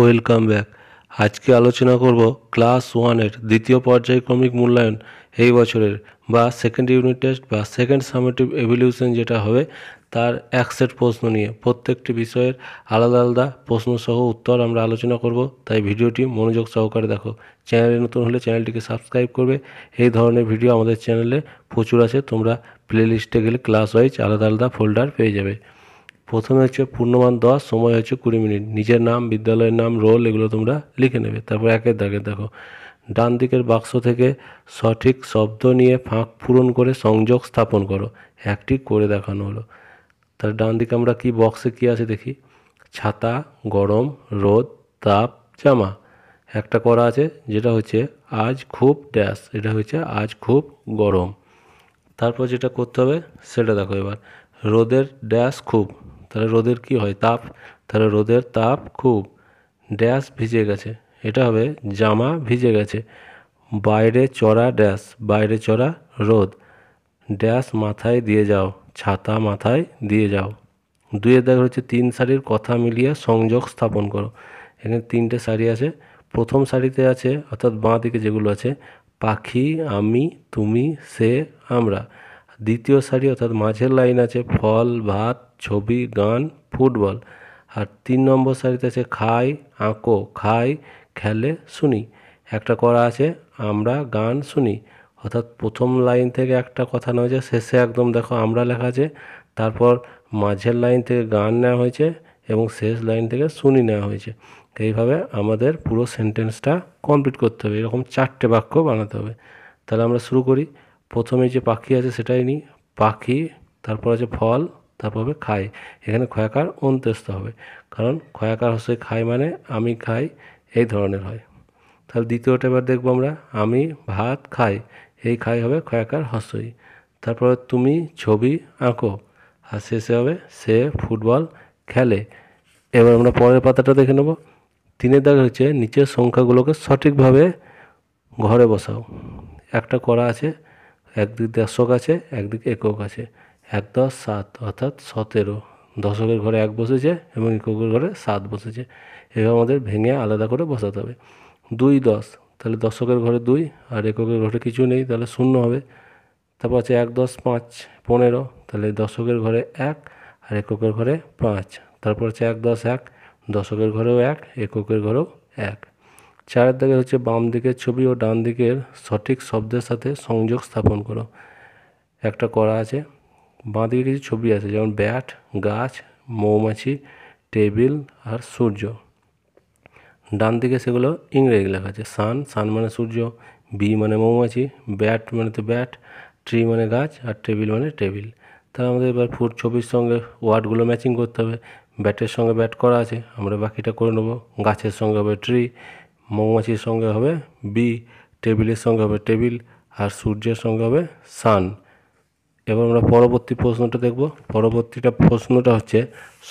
welcome back আজকে আলোচনা করব ক্লাস ওয়ানের দ্বিতীয় পর্যায়ক্রমিক মূল্যায়ন এই বছরের বা সেকেন্ড ইউনিট টেস্ট বা সেকেন্ড সামেটিভ এভলিউশন যেটা হবে তার একসেট প্রশ্ন নিয়ে প্রত্যেকটি বিষয়ের আলাদা আলাদা প্রশ্ন সহ উত্তর আমরা আলোচনা করব তাই ভিডিওটি মনোযোগ সহকারে দেখো চ্যানেলে নতুন হলে চ্যানেলটিকে সাবস্ক্রাইব করবে এই ধরনের ভিডিও আমাদের চ্যানেলে প্রচুর আছে তোমরা প্লেলিস্টে গেলে ক্লাস ওয়াইজ আলাদা আলাদা ফোল্ডার পেয়ে যাবে প্রথমে হচ্ছে পূর্ণমান দশ সময় হচ্ছে কুড়ি মিনিট নিজের নাম বিদ্যালয়ের নাম রোল এগুলো তোমরা লিখে নেবে তারপর একের দাগে দেখো ডান দিকের বাক্স থেকে সঠিক শব্দ নিয়ে ফাঁক পূরণ করে সংযোগ স্থাপন করো একটি করে দেখানো হলো তার ডান দিকে আমরা কি বক্সে কি আছে দেখি ছাতা গরম রোদ তাপ জামা একটা করা আছে যেটা হচ্ছে আজ খুব ড্যাশ এটা হচ্ছে আজ খুব গরম তারপর যেটা করতে হবে সেটা দেখো এবার রোদের ড্যাশ খুব তাহলে রোদের কি হয় তাপ তাহলে রোদের তাপ খুব ড্যাশ ভিজে গেছে এটা হবে জামা ভিজে গেছে বাইরে চড়া ড্যাশ বাইরে চড়া রোদ ড্যাশ মাথায় দিয়ে যাও ছাতা মাথায় দিয়ে যাও দুয়ের দেখা হচ্ছে তিন শাড়ির কথা মিলিয়ে সংযোগ স্থাপন করো এখানে তিনটে শাড়ি আছে প্রথম শাড়িতে আছে অর্থাৎ বাঁ দিকে যেগুলো আছে পাখি আমি তুমি সে আমরা দ্বিতীয় সারি অর্থাৎ মাঝের লাইন আছে ফল ভাত ছবি গান ফুটবল আর তিন নম্বর সারিতে আছে খাই আঁকো খাই খেলে শুনি একটা করা আছে আমরা গান শুনি অর্থাৎ প্রথম লাইন থেকে একটা কথা নেওয়া হয়েছে শেষে একদম দেখো আমরা লেখা আছে তারপর মাঝের লাইন থেকে গান নেওয়া হয়েছে এবং শেষ লাইন থেকে শুনি নেওয়া হয়েছে এইভাবে আমাদের পুরো সেন্টেন্সটা কমপ্লিট করতে হবে এরকম চারটে বাক্য বানাতে হবে তাহলে আমরা শুরু করি প্রথমে যে পাখি আছে সেটাই নিই পাখি তারপর আছে ফল তারপর হবে খাই এখানে ক্ষয়াকার অন্ত্যস্ত হবে কারণ ক্ষয়াকার হচ্ছে খাই মানে আমি খাই এই ধরনের হয় তাহলে দ্বিতীয়টা এবার দেখবো আমরা আমি ভাত খাই এই খাই হবে ক্ষয়াকার হস্যই তারপর তুমি ছবি আঁকো আর শেষে হবে সে ফুটবল খেলে এবার আমরা পরের পাতাটা দেখে নেব তিনের দাগ হচ্ছে নিচের সংখ্যাগুলোকে সঠিকভাবে ঘরে বসাও একটা করা আছে একদিক দশক আছে একদিক একক আছে এক দশ সাত অর্থাৎ সতেরো দশকের ঘরে এক বসেছে এবং এককের ঘরে সাত বসেছে এভাবে আমাদের ভেঙে আলাদা করে বসাতে হবে দুই দশ তাহলে দশকের ঘরে দুই আর এককের ঘরে কিছু নেই তাহলে শূন্য হবে তারপর আছে এক দশ পাঁচ পনেরো তাহলে দশকের ঘরে এক আর এককের ঘরে পাঁচ তারপর আছে এক দশ এক দশকের ঘরেও এক এককের ঘরেও এক চারের দাগে হচ্ছে বাম দিকের ছবি ও ডান দিকের সঠিক শব্দের সাথে সংযোগ স্থাপন করো একটা করা আছে বাঁ দিকে কিছু ছবি আছে যেমন ব্যাট গাছ মৌমাছি টেবিল আর সূর্য ডান দিকে সেগুলো ইংরেজি লেখা আছে সান সান মানে সূর্য বি মানে মৌমাছি ব্যাট মানে তো ব্যাট ট্রি মানে গাছ আর টেবিল মানে টেবিল তাহলে আমাদের এবার ফুড ছবির সঙ্গে ওয়ার্ডগুলো ম্যাচিং করতে হবে ব্যাটের সঙ্গে ব্যাট করা আছে আমরা বাকিটা করে নেবো গাছের সঙ্গে হবে ট্রি মৌমাছির সঙ্গে হবে বি টেবিলের সঙ্গে হবে টেবিল আর সূর্যের সঙ্গে হবে সান এবার আমরা পরবর্তী প্রশ্নটা দেখব পরবর্তীটা প্রশ্নটা হচ্ছে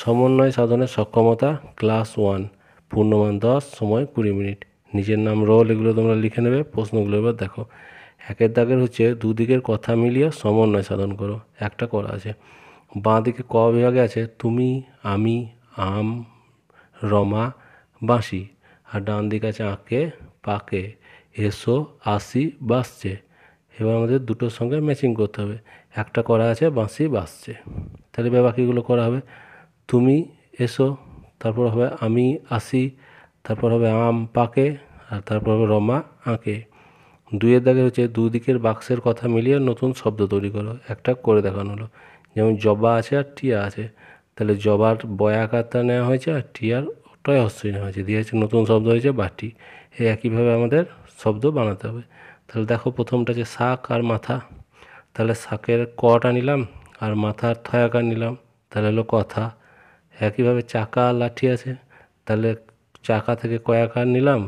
সমন্বয় সাধনের সক্ষমতা ক্লাস ওয়ান পূর্ণমান দশ সময় কুড়ি মিনিট নিজের নাম রোল এগুলো তোমরা লিখে নেবে প্রশ্নগুলো এবার দেখো একের দাগের হচ্ছে দুদিকের কথা মিলিয়ে সমন্বয় সাধন করো একটা করা আছে বাঁ দিকে ক বিভাগে আছে তুমি আমি আম রমা বাঁশি আর ডান দিক আছে আঁকে পাকে এসো আসি বাসছে এবার আমাদের দুটোর সঙ্গে ম্যাচিং করতে হবে একটা করা আছে বাঁশি বাসছে তাহলে এবার বাকিগুলো করা হবে তুমি এসো তারপর হবে আমি আসি তারপর হবে আম পাকে আর তারপর হবে রমা আঁকে দুয়ের দাগে হচ্ছে দুদিকের বাক্সের কথা মিলিয়ে নতুন শব্দ তৈরি করো একটা করে দেখানো হলো যেমন জবা আছে আর টিয়া আছে তাহলে জবার বয়াকারটা নেওয়া হয়েছে আর টিয়ার প্রায় অশ্লীল হয়েছে দিয়ে হচ্ছে নতুন শব্দ হয়েছে বাটি এই একইভাবে আমাদের শব্দ বানাতে হবে তাহলে দেখো প্রথমটা হচ্ছে শাক আর মাথা তাহলে শাকের কটা নিলাম আর মাথার থয়াকা নিলাম তাহলে হলো কথা একইভাবে চাকা লাঠি আছে তাহলে চাকা থেকে কয়াকার নিলাম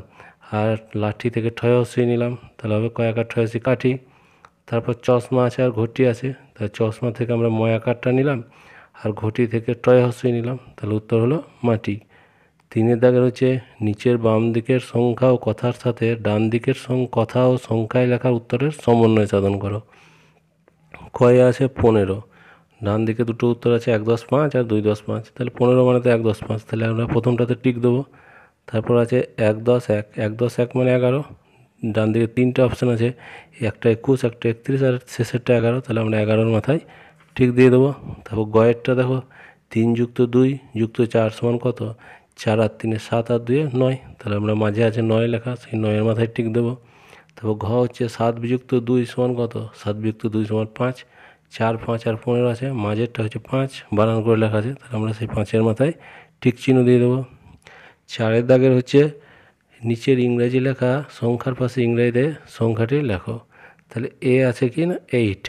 আর লাঠি থেকে ঠয়সি নিলাম তাহলে হবে কয়াকার ঠয়সি কাঠি তারপর চশমা আছে আর ঘটি আছে তাহলে চশমা থেকে আমরা ময়াকারটা নিলাম আর ঘটি থেকে টয়হসি নিলাম তাহলে উত্তর হলো মাটি তিনের দাগের রয়েছে নিচের বাম দিকের সংখ্যা ও কথার সাথে ডান দিকের কথা ও সংখ্যায় লেখার উত্তরের সমন্বয় সাধন করো কয়ে আছে পনেরো ডান দিকে দুটো উত্তর আছে এক দশ পাঁচ আর দুই দশ পাঁচ তাহলে পনেরো মানে তো এক দশ পাঁচ তাহলে আমরা প্রথমটাতে টিক দেবো তারপর আছে এক দশ এক এক দশ এক মানে এগারো ডান দিকে তিনটা অপশান আছে একটা একুশ একটা একত্রিশ আর শেষেরটা এগারো তাহলে আমরা এগারোর মাথায় ঠিক দিয়ে দেবো তারপর গয়েরটা দেখো তিন যুক্ত দুই যুক্ত চার সমান কত চার আর তিনে সাত আর দুয়ে নয় তাহলে আমরা মাঝে আছে নয় লেখা সেই নয়ের মাথায় টিক দেবো তারপর ঘ হচ্ছে সাত বিযুক্ত দুই সমান কত সাত বিযুক্ত দুই সমান পাঁচ চার পাঁচ আর পনেরো আছে মাঝেরটা হচ্ছে পাঁচ বানান করে লেখা আছে তাহলে আমরা সেই পাঁচের মাথায় টিক চিহ্ন দিয়ে দেবো চারের দাগের হচ্ছে নিচের ইংরাজি লেখা সংখ্যার পাশে ইংরাজিতে সংখ্যাটি লেখো তাহলে এ আছে কি না এইট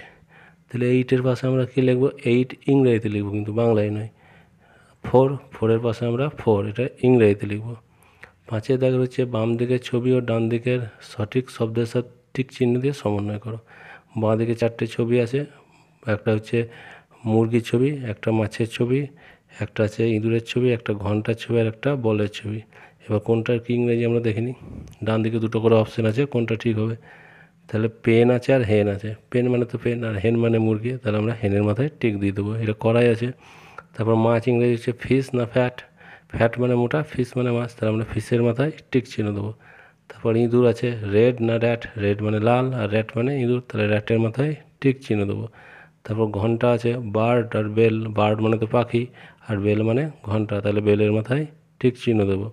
তাহলে এইটের পাশে আমরা কী লিখবো এইট ইংরাজিতে লিখবো কিন্তু বাংলায় নয় ফোর ফোরের পাশে আমরা ফোর এটা ইংরেজিতে লিখব পাঁচের দাগ রয়েছে বাম দিকের ছবি ও ডান দিকের সঠিক শব্দের সাথে ঠিক চিহ্ন দিয়ে সমন্বয় করো বাঁ দিকে চারটে ছবি আছে একটা হচ্ছে মুরগির ছবি একটা মাছের ছবি একটা আছে ইঁদুরের ছবি একটা ঘন্টার ছবি আর একটা বলের ছবি এবার কোনটার কি ইংরেজি আমরা দেখিনি ডান দিকে দুটো করে অপশান আছে কোনটা ঠিক হবে তাহলে পেন আছে আর হেন আছে পেন মানে তো পেন আর হেন মানে মুরগি তাহলে আমরা হেনের মাথায় টিক দিয়ে দেবো এটা করাই আছে তারপর মাছ ইংরেজি হচ্ছে ফিস না ফ্যাট ফ্যাট মানে মোটা ফিস মানে মাছ তাহলে আমরা ফিসের মাথায় টিক চিহ্ন দেবো তারপর ইঁদুর আছে রেড না র্যাট রেড মানে লাল আর র্যাট মানে ইঁদুর তাহলে র্যাটের মাথায় টিক চিহ্ন দেবো তারপর ঘন্টা আছে বার্ড আর বেল বার্ড মানে তো পাখি আর বেল মানে ঘন্টা তাহলে বেলের মাথায় টিক চিহ্ন দেবো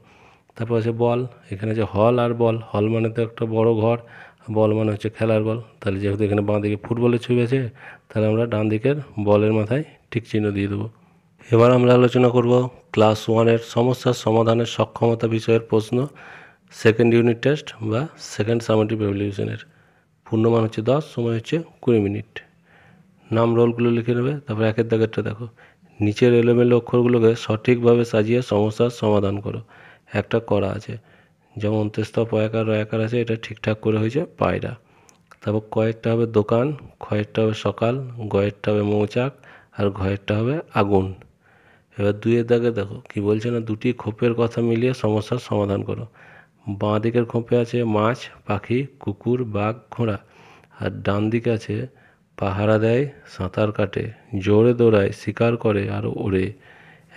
তারপর আছে বল এখানে আছে হল আর বল হল মানে তো একটা বড় ঘর বল মানে হচ্ছে খেলার বল তাহলে যেহেতু এখানে বাঁ দিকে ফুটবলের ছবি আছে তাহলে আমরা ডান দিকের বলের মাথায় টিক চিহ্ন দিয়ে দেবো এবার আমরা আলোচনা করব ক্লাস ওয়ানের সমস্যার সমাধানের সক্ষমতা বিষয়ের প্রশ্ন সেকেন্ড ইউনিট টেস্ট বা সেকেন্ড সামেটিভ রেভলিউশনের পূর্ণমান হচ্ছে দশ সময় হচ্ছে কুড়ি মিনিট নাম রোলগুলো লিখে নেবে তারপর একের দাগেরটা দেখো নিচের এলোমেলো অক্ষরগুলোকে সঠিকভাবে সাজিয়ে সমস্যার সমাধান করো একটা করা আছে যেমন অন্ত্যস্ত পয়াকার রয়াকার আছে এটা ঠিকঠাক করে হয়েছে পায়রা তারপর কয়েকটা হবে দোকান কয়েকটা হবে সকাল গয়েরটা হবে মৌচাক আর ঘয়েরটা হবে আগুন এবার দুইয়ের দাগে দেখো কি বলছে না দুটি খোপের কথা মিলিয়ে সমস্যার সমাধান করো বাঁ দিকের খোপে আছে মাছ পাখি কুকুর বাঘ ঘোড়া আর ডান দিকে আছে পাহারা দেয় সাঁতার কাটে জোরে দৌড়ায় শিকার করে আর ওড়ে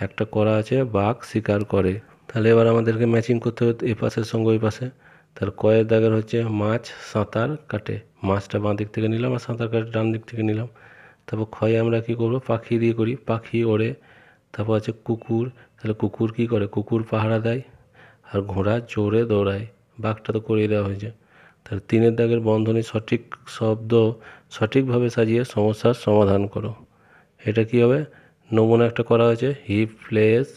একটা করা আছে বাঘ শিকার করে তাহলে এবার আমাদেরকে ম্যাচিং করতে হবে এ পাশের সঙ্গে ওই পাশে তার কয়ের দাগের হচ্ছে মাছ সাঁতার কাটে মাছটা বাঁ দিক থেকে নিলাম আর সাঁতার কাটে ডান দিক থেকে নিলাম তারপর ক্ষয় আমরা কী করবো পাখি দিয়ে করি পাখি ওড়ে তারপর আছে কুকুর তাহলে কুকুর কী করে কুকুর পাহারা দেয় আর ঘোড়া জোরে দৌড়ায় বাঘটা তো করিয়ে দেওয়া হয়েছে তাহলে তিনের দাগের বন্ধনী সঠিক শব্দ সঠিকভাবে সাজিয়ে সমস্যার সমাধান করো এটা কি হবে নমুনা একটা করা হয়েছে he plays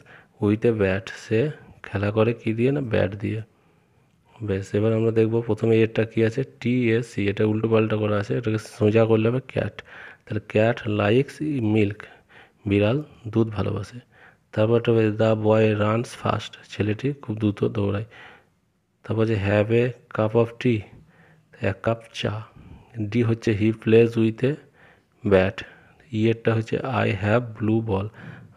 with a bat সে খেলা করে কি দিয়ে না ব্যাট দিয়ে বেশ এবার আমরা দেখবো প্রথমে এরটা কি আছে টি এস সি এটা উল্টো পাল্টা করা আছে এটাকে সোজা করলে হবে ক্যাট তাহলে ক্যাট লাইকস মিল্ক বিড়াল দুধ ভালোবাসে বলছে দ্য বয় রানস ফাস্ট ছেলেটি খুব দ্রুত দৌড়ায় তারপর যে have a cup of tea এক কাপ চা ডি হচ্ছে he plays with a bat ইয়েরটা হচ্ছে আই হ্যাভ ব্লু বল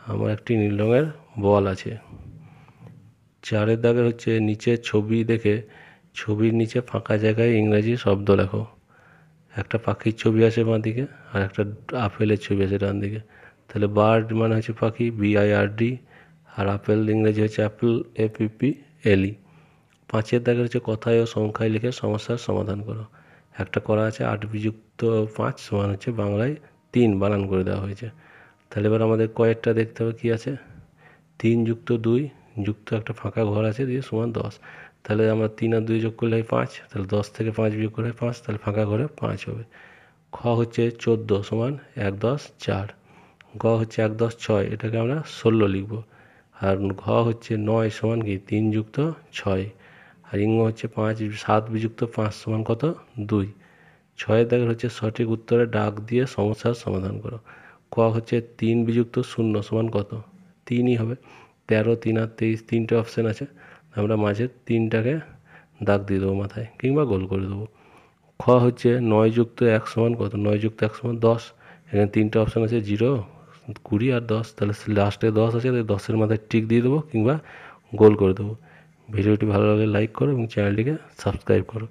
আমার একটি নীল রঙের বল আছে চারের দাগে হচ্ছে নিচে ছবি দেখে ছবির নিচে ফাঁকা জায়গায় ইংরাজি শব্দ লেখো একটা পাখির ছবি আছে বাঁ দিকে আর একটা আপেলের ছবি আছে ডান দিকে তাহলে বার্ড মানে হচ্ছে পাখি বিআইআরডি আর আপেল ইংরেজি হচ্ছে অ্যাপেল এপিপি এলই পাঁচের দাগে হচ্ছে কথায় ও সংখ্যায় লিখে সমস্যার সমাধান করো একটা করা আছে আট বিযুক্ত পাঁচ সমান হচ্ছে বাংলায় তিন বানান করে দেওয়া হয়েছে তাহলে এবার আমাদের কয়েকটা দেখতে হবে কী আছে তিন যুক্ত দুই যুক্ত একটা ফাঁকা ঘর আছে দিয়ে সমান দশ তাহলে আমরা তিন আর দুই যোগ করলে হয় পাঁচ তাহলে দশ থেকে পাঁচ বিয়োগ করলে পাঁচ তাহলে ফাঁকা ঘরে পাঁচ হবে খ হচ্ছে চোদ্দো সমান এক দশ চার গ হচ্ছে এক দশ ছয় এটাকে আমরা ষোলো লিখব আর ঘ হচ্ছে নয় সমান কি তিন যুক্ত ছয় আর ইঙ্গ হচ্ছে পাঁচ সাত বিযুক্ত পাঁচ সমান কত দুই ছয়ের দাগের হচ্ছে সঠিক উত্তরে ডাক দিয়ে সমস্যার সমাধান করো ক হচ্ছে তিন বিযুক্ত শূন্য সমান কত তিনই হবে তেরো তিন আর তেইশ তিনটে অপশান আছে আমরা মাঝের তিনটাকে দাগ দিয়ে দেবো মাথায় কিংবা গোল করে দেবো খ হচ্ছে নয় যুক্ত এক সমান কত নয় যুক্ত এক সমান দশ এখানে তিনটে অপশান আছে জিরো কুড়ি আর দশ তাহলে লাস্টে দশ আছে তাই দশের মাথায় টিক দিয়ে দেবো কিংবা গোল করে দেবো ভিডিওটি ভালো লাগে লাইক করো এবং চ্যানেলটিকে সাবস্ক্রাইব করো